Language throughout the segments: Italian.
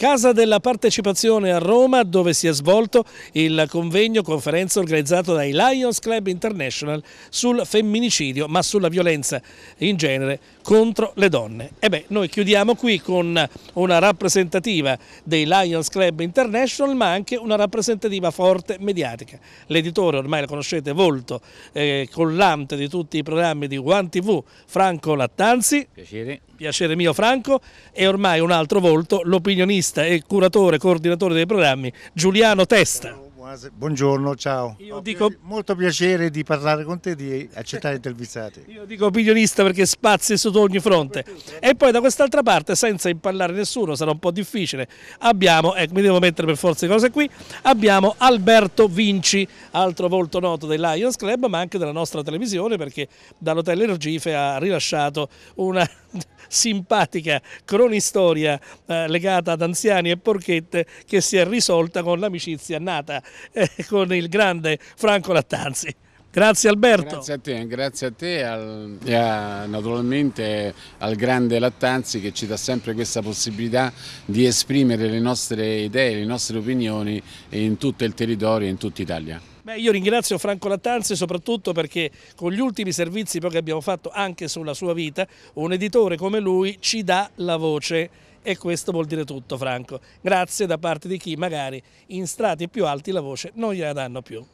Casa della Partecipazione a Roma dove si è svolto il convegno conferenza organizzato dai Lions Club International sul femminicidio ma sulla violenza in genere contro le donne. E beh, noi chiudiamo qui con una rappresentativa dei Lions Club International ma anche una rappresentativa forte mediatica. L'editore ormai lo conoscete, volto eh, collante di tutti i programmi di One TV, Franco Lattanzi. Piacere piacere mio Franco, e ormai un altro volto, l'opinionista e curatore, coordinatore dei programmi, Giuliano Testa. Buongiorno, ciao. Io dico... Molto piacere di parlare con te di accettare intervistati. Io dico opinionista perché spazio su ogni fronte. E poi da quest'altra parte, senza impallare nessuno, sarà un po' difficile, abbiamo, ecco mi devo mettere per forza di cose qui, abbiamo Alberto Vinci, altro volto noto del Lions Club ma anche della nostra televisione perché dall'Hotel Ergife ha rilasciato una simpatica cronistoria eh, legata ad anziani e porchette che si è risolta con l'amicizia nata eh, con il grande Franco Lattanzi. Grazie Alberto. Grazie a te, grazie a te al, e a, naturalmente al grande Lattanzi che ci dà sempre questa possibilità di esprimere le nostre idee, le nostre opinioni in tutto il territorio e in tutta Italia. Beh, io ringrazio Franco Lattanzi soprattutto perché con gli ultimi servizi che abbiamo fatto anche sulla sua vita, un editore come lui ci dà la voce e questo vuol dire tutto Franco. Grazie da parte di chi magari in strati più alti la voce non gliela danno più.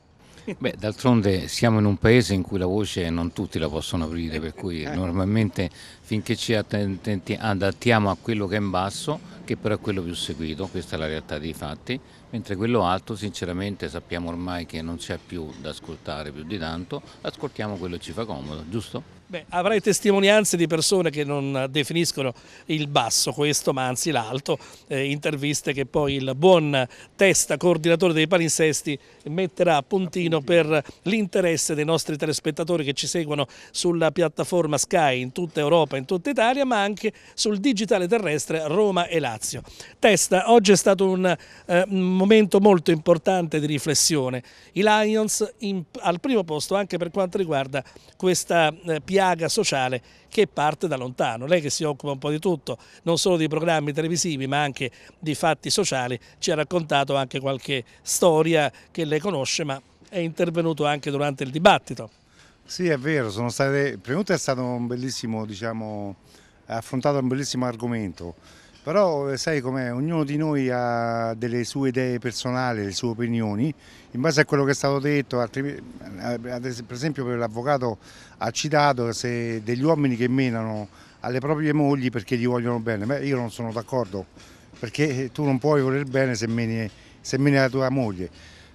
Beh, d'altronde siamo in un paese in cui la voce non tutti la possono aprire, per cui eh. normalmente finché ci adattiamo a quello che è in basso, che però è quello più seguito, questa è la realtà dei fatti, mentre quello alto sinceramente sappiamo ormai che non c'è più da ascoltare più di tanto, ascoltiamo quello che ci fa comodo, giusto? Beh, avrai testimonianze di persone che non definiscono il basso questo, ma anzi l'alto, eh, interviste che poi il buon testa coordinatore dei palinsesti metterà a puntino per l'interesse dei nostri telespettatori che ci seguono sulla piattaforma Sky in tutta Europa, in tutta Italia, ma anche sul digitale terrestre Roma e Lazio. Testa, oggi è stato un eh, momento molto importante di riflessione. I Lions in, al primo posto anche per quanto riguarda questa eh, piattaforma piaga sociale che parte da lontano. Lei che si occupa un po' di tutto, non solo di programmi televisivi ma anche di fatti sociali, ci ha raccontato anche qualche storia che lei conosce ma è intervenuto anche durante il dibattito. Sì è vero, sono state, prima è stato un bellissimo, diciamo, affrontato un bellissimo argomento però eh, sai com'è, ognuno di noi ha delle sue idee personali, le sue opinioni, in base a quello che è stato detto, altri, eh, per esempio l'avvocato ha citato se degli uomini che menano alle proprie mogli perché gli vogliono bene, Beh, io non sono d'accordo, perché tu non puoi voler bene se meni, se meni la tua moglie.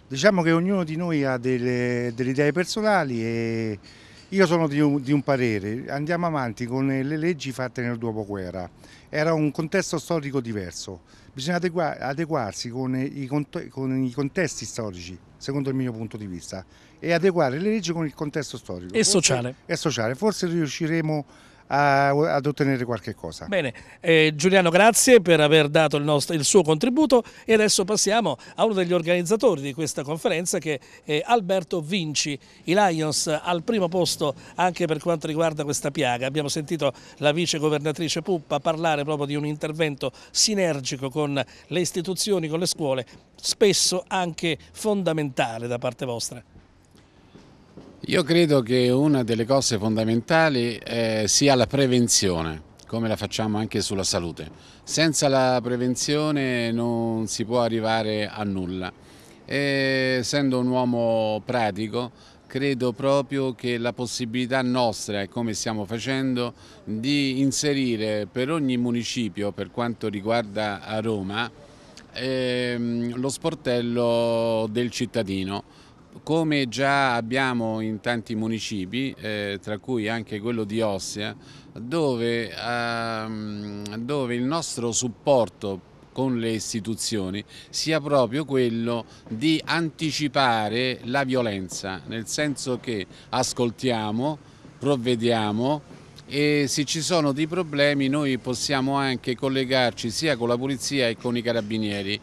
Diciamo che ognuno di noi ha delle, delle idee personali e io sono di un, di un, parere, andiamo avanti con le leggi fatte nel dopoguerra, era un contesto storico diverso, bisogna adeguarsi con i, con i, contesti storici, secondo il mio punto di vista, e adeguare le leggi con il contesto storico. E sociale. E sociale, forse riusciremo a, ad ottenere qualche cosa. Bene, eh, Giuliano grazie per aver dato il, nostro, il, suo contributo e adesso passiamo a uno degli organizzatori di questa conferenza che è Alberto Vinci, i Lions al primo posto anche per quanto riguarda questa piaga. Abbiamo sentito la vice governatrice Puppa parlare proprio di un intervento sinergico con le istituzioni, con le scuole, spesso anche fondamentale da parte vostra. Io credo che una delle cose fondamentali eh, sia la prevenzione, come la facciamo anche sulla salute. Senza la prevenzione non si può arrivare a nulla. E, essendo un uomo pratico, credo proprio che la possibilità nostra, come stiamo facendo, di inserire per ogni municipio, per quanto riguarda Roma, ehm, lo sportello del cittadino come già abbiamo in tanti municipi, eh, tra cui anche quello di Ossia, dove, ehm, dove il nostro supporto con le istituzioni sia proprio quello di anticipare la violenza, nel senso che ascoltiamo, provvediamo, e se ci sono dei problemi noi possiamo anche collegarci sia con la polizia che con i carabinieri,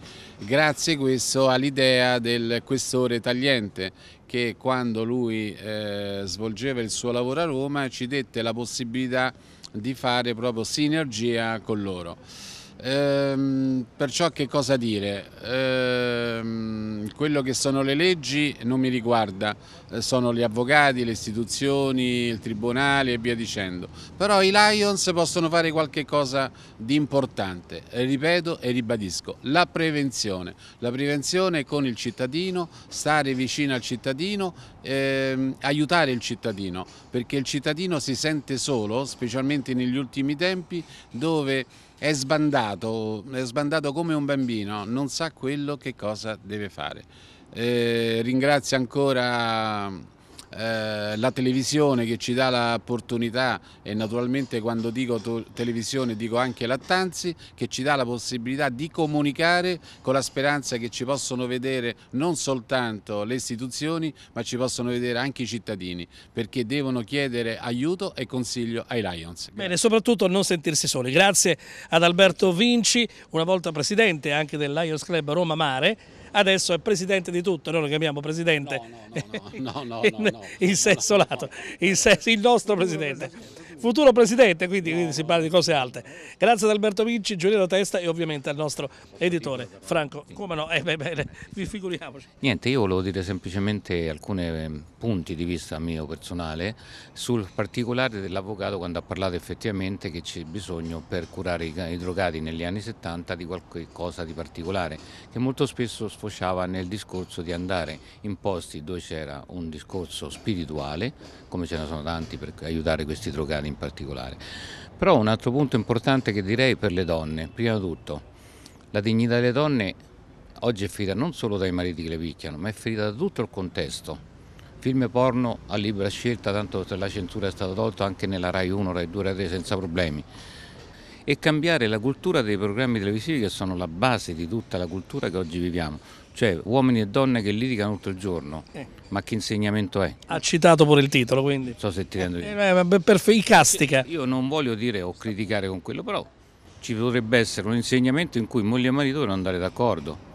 grazie questo all'idea del questore tagliente che quando lui eh, svolgeva il suo lavoro a Roma ci dette la possibilità di fare proprio sinergia con loro. Ehm, perciò che cosa dire? Ehm, quello che sono le leggi non mi riguarda, eh, sono gli avvocati, le istituzioni, il tribunale e via dicendo. Però i Lions possono fare qualche cosa di importante, eh, ripeto e ribadisco, la prevenzione. La prevenzione con il cittadino, stare vicino al cittadino, ehm, aiutare il cittadino, perché il cittadino si sente solo, specialmente negli ultimi tempi, dove è sbandato, è sbandato come un bambino, non sa quello che cosa deve fare eh, ringrazio ancora eh, la televisione che ci dà l'opportunità e naturalmente quando dico televisione dico anche Lattanzi che ci dà la possibilità di comunicare con la speranza che ci possono vedere non soltanto le istituzioni ma ci possono vedere anche i cittadini perché devono chiedere aiuto e consiglio ai Lions. Bene, soprattutto non sentirsi soli. Grazie ad Alberto Vinci, una volta presidente anche del Lions Club Roma Mare adesso è presidente di tutto, noi lo chiamiamo presidente no, no, in, in senso lato, il nostro presidente. Futuro presidente, quindi, quindi si parla di cose alte. Grazie ad Alberto Vinci, Giuliano Testa e ovviamente al nostro editore Franco. Come no? Eh, beh, beh, vi figuriamoci. Niente, io volevo dire semplicemente alcune ehm, punti di vista mio personale sul particolare dell'avvocato quando ha parlato effettivamente che c'è bisogno per curare i, drogati negli anni 70 di qualcosa di particolare che molto spesso sfociava nel discorso di andare in posti dove c'era un discorso spirituale come ce ne sono tanti per aiutare questi drogati in particolare però un altro punto importante che direi per le donne prima di tutto la dignità delle donne oggi è ferita non solo dai mariti che le picchiano ma è ferita da tutto il contesto Film porno a libera scelta, tanto se la censura è stata tolta anche nella Rai 1, Rai 2, Rai 3 senza problemi. E cambiare la cultura dei programmi televisivi che sono la base di tutta la cultura che oggi viviamo. Cioè uomini e donne che litigano tutto il giorno. Eh. Ma che insegnamento è? Ha citato pure il titolo, quindi. Sto sentendo eh, io. Eh, eh, per i castica. Io non voglio dire o criticare con quello, però ci potrebbe essere un insegnamento in cui moglie e marito devono andare d'accordo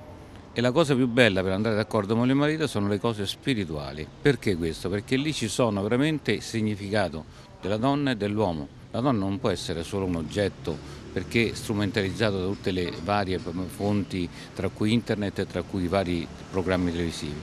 e la cosa più bella per andare d'accordo con il marito sono le cose spirituali. Perché questo? Perché lì ci sono veramente il significato della donna e dell'uomo. La donna non può essere solo un oggetto perché strumentalizzato da tutte le varie fonti, tra cui internet e tra cui vari programmi televisivi.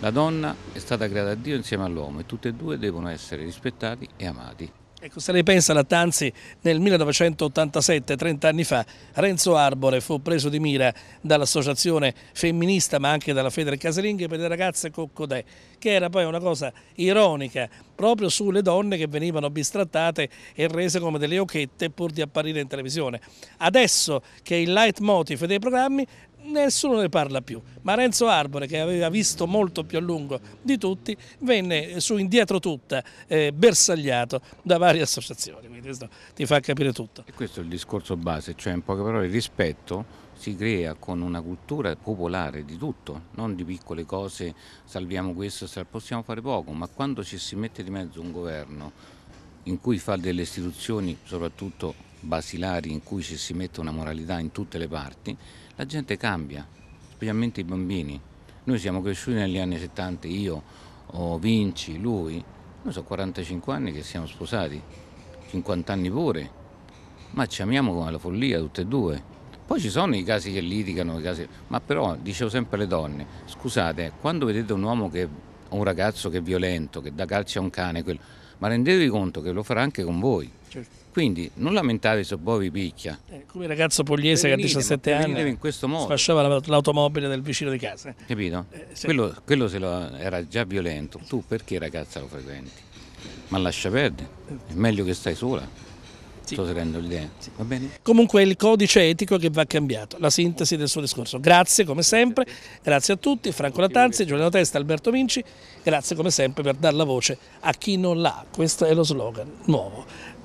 La donna è stata creata da Dio insieme all'uomo e tutte e due devono essere rispettati e amati. Ecco, se ne pensa la Tanzi, nel 1987, 30 anni fa, Renzo Arbore fu preso di mira dall'associazione femminista ma anche dalla Federe Casalinghe per le ragazze coccodè, che era poi una cosa ironica proprio sulle donne che venivano bistrattate e rese come delle occhette pur di apparire in televisione. Adesso che il leitmotiv dei programmi nessuno ne parla più, ma Renzo Arbore che aveva visto molto più a lungo di tutti venne eh, su indietro tutta eh, bersagliato da varie associazioni, quindi questo ti fa capire tutto. E questo è il discorso base, cioè in poche parole il rispetto si crea con una cultura popolare di tutto, non di piccole cose, salviamo questo, possiamo fare poco, ma quando ci si mette di mezzo un governo in cui fa delle istituzioni soprattutto basilari in cui ci si mette una moralità in tutte le parti, la gente cambia, specialmente i bambini. Noi siamo cresciuti negli anni 70, io, oh, Vinci, lui. Noi sono 45 anni che siamo sposati, 50 anni pure, ma ci amiamo come la follia tutte e due. Poi ci sono i casi che litigano, casi... ma però dicevo sempre alle donne, scusate, quando vedete un uomo che, un ragazzo che è violento, che dà calcio a un cane, quello ma rendetevi conto che lo farà anche con voi. Certo. Quindi non lamentatevi se poi vi picchia. Eh, come il ragazzo pugliese venite, che a 17 anni in questo modo. sfasciava l'automobile del vicino di casa. Capito? Eh, se... Quello, quello se lo, era già violento. Tu perché ragazza lo frequenti? Ma lascia perdere, è meglio che stai sola sto tenendo il dente. Va bene? Comunque è il codice etico che va cambiato, la sintesi del suo discorso. Grazie come sempre, grazie a tutti, Franco Latanzi, Giuliano Testa, Alberto Vinci, grazie come sempre per dar la voce a chi non l'ha, questo è lo slogan nuovo